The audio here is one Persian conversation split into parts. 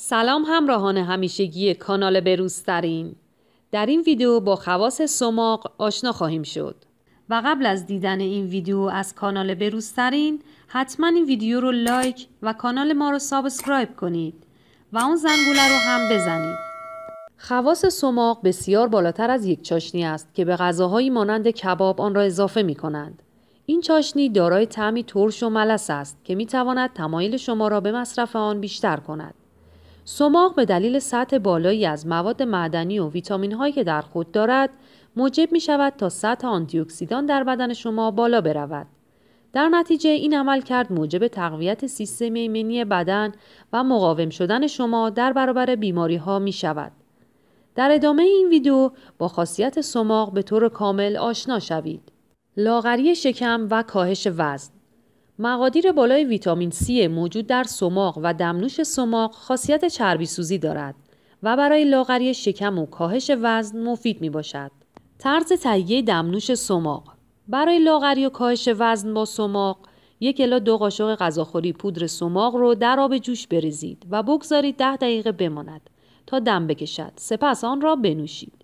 سلام همراهان همیشگی کانال بروزترین در این ویدیو با خواص سماق آشنا خواهیم شد و قبل از دیدن این ویدیو از کانال بروزترین حتما این ویدیو رو لایک و کانال ما رو سابسکرایب کنید و اون زنگوله رو هم بزنید خواص سماق بسیار بالاتر از یک چاشنی است که به غذاهایی مانند کباب آن را اضافه می کنند. این چاشنی دارای طعمی ترش و ملس است که می تواند تمایل شما را به مصرف آن بیشتر کند. سماق به دلیل سطح بالایی از مواد معدنی و ویتامین هایی که در خود دارد موجب می شود تا سطح آنتی در بدن شما بالا برود. در نتیجه این عمل کرد موجب تقویت سیستم ایمنی بدن و مقاوم شدن شما در برابر بیماری ها می شود. در ادامه این ویدیو با خاصیت سماق به طور کامل آشنا شوید. لاغری شکم و کاهش وزن مقادیر بالای ویتامین C موجود در سماق و دمنوش سماق خاصیت چربی سوزی دارد و برای لاغری شکم و کاهش وزن مفید می باشد. طرز تهیه دمنوش سماق برای لاغری و کاهش وزن با سماق یک الا دو قاشق غذاخوری پودر سماق رو در آب جوش بریزید و بگذارید ده دقیقه بماند تا دم بکشد سپس آن را بنوشید.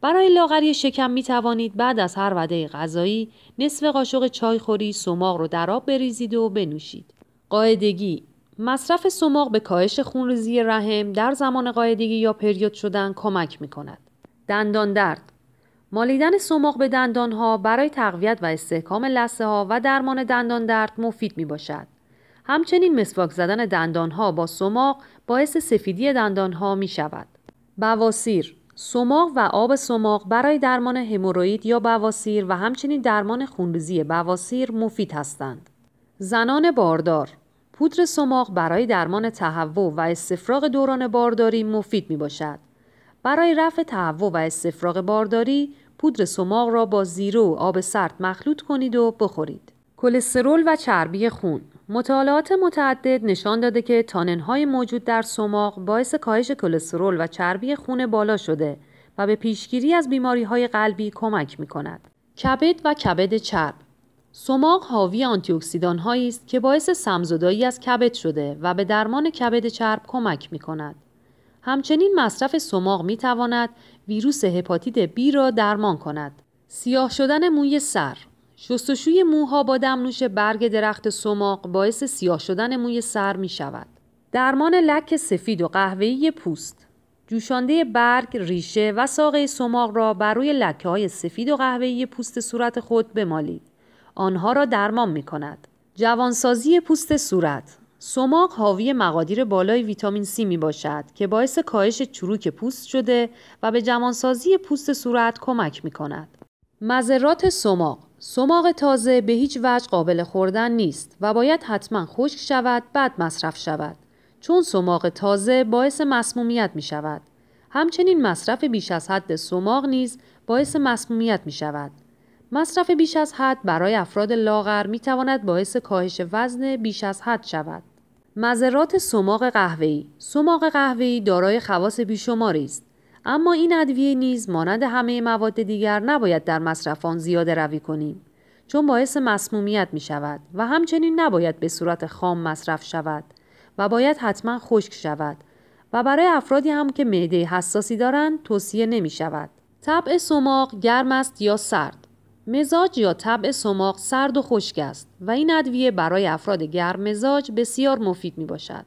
برای لاغری شکم می توانید بعد از هر وعده غذایی نصف قاشق خوری سماق رو در آب بریزید و بنوشید. قاعدگی مصرف سماق به کاهش خونریزی رحم در زمان قاعدگی یا پریود شدن کمک می کند. دندان درد مالیدن سماق به دندان ها برای تقویت و استحکام لسه ها و درمان دندان درد مفید می باشد. همچنین مسواک زدن دندان ها با سماق باعث سفیدی دندان ها می شود. بواسیر سماق و آب سماق برای درمان هموروئید یا بواسیر و همچنین درمان خونریزی بواسیر مفید هستند. زنان باردار پودر سماق برای درمان تهوع و استفراغ دوران بارداری مفید می باشد. برای رفع تهوع و استفراغ بارداری پودر سماق را با زیرو آب سرد مخلوط کنید و بخورید. کلسترول و چربی خون مطالعات متعدد نشان داده که تاننهای موجود در سماق باعث کاهش کلسترول و چربی خون بالا شده و به پیشگیری از بیماری های قلبی کمک می کند. کبد و کبد چرب سماق حاوی آنتی هایی است که باعث سمزدایی از کبد شده و به درمان کبد چرب کمک می کند. همچنین مصرف سماق می تواند ویروس هپاتیت بی را درمان کند. سیاه شدن موی سر شستشوی موها با دمنوش برگ درخت سماق باعث سیاه شدن موی سر می شود. درمان لک سفید و قهوه‌ای پوست جوشانده برگ، ریشه و ساقه سماق را بر روی لکه های سفید و قهوه‌ای پوست صورت خود بمالید. آنها را درمان می کند. جوانسازی پوست صورت سماق حاوی مقادیر بالای ویتامین C می باشد که باعث کاهش چروک پوست شده و به جوانسازی پوست صورت کمک می کند. مذرات سماق سماق تازه به هیچ وجه قابل خوردن نیست و باید حتما خشک شود بعد مصرف شود چون سماق تازه باعث مسمومیت می شود. همچنین مصرف بیش از حد سماق نیز باعث مسمومیت می شود. مصرف بیش از حد برای افراد لاغر می تواند باعث کاهش وزن بیش از حد شود. مذرات سماق قهوه‌ای سماق قهوه‌ای دارای خواص بیشماری است اما این ادویه نیز مانند همه مواد دیگر نباید در مصرف آن زیاده روی کنیم چون باعث مسمومیت می شود و همچنین نباید به صورت خام مصرف شود و باید حتما خشک شود و برای افرادی هم که معده حساسی دارند توصیه نمی شود. طبع سماق گرم است یا سرد مزاج یا طبع سماق سرد و خشک است و این ادویه برای افراد گرم مزاج بسیار مفید می باشد.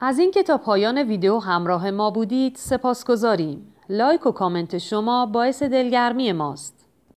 از اینکه تا پایان ویدیو همراه ما بودید سپاسگزاریم. لایک و کامنت شما باعث دلگرمی ماست.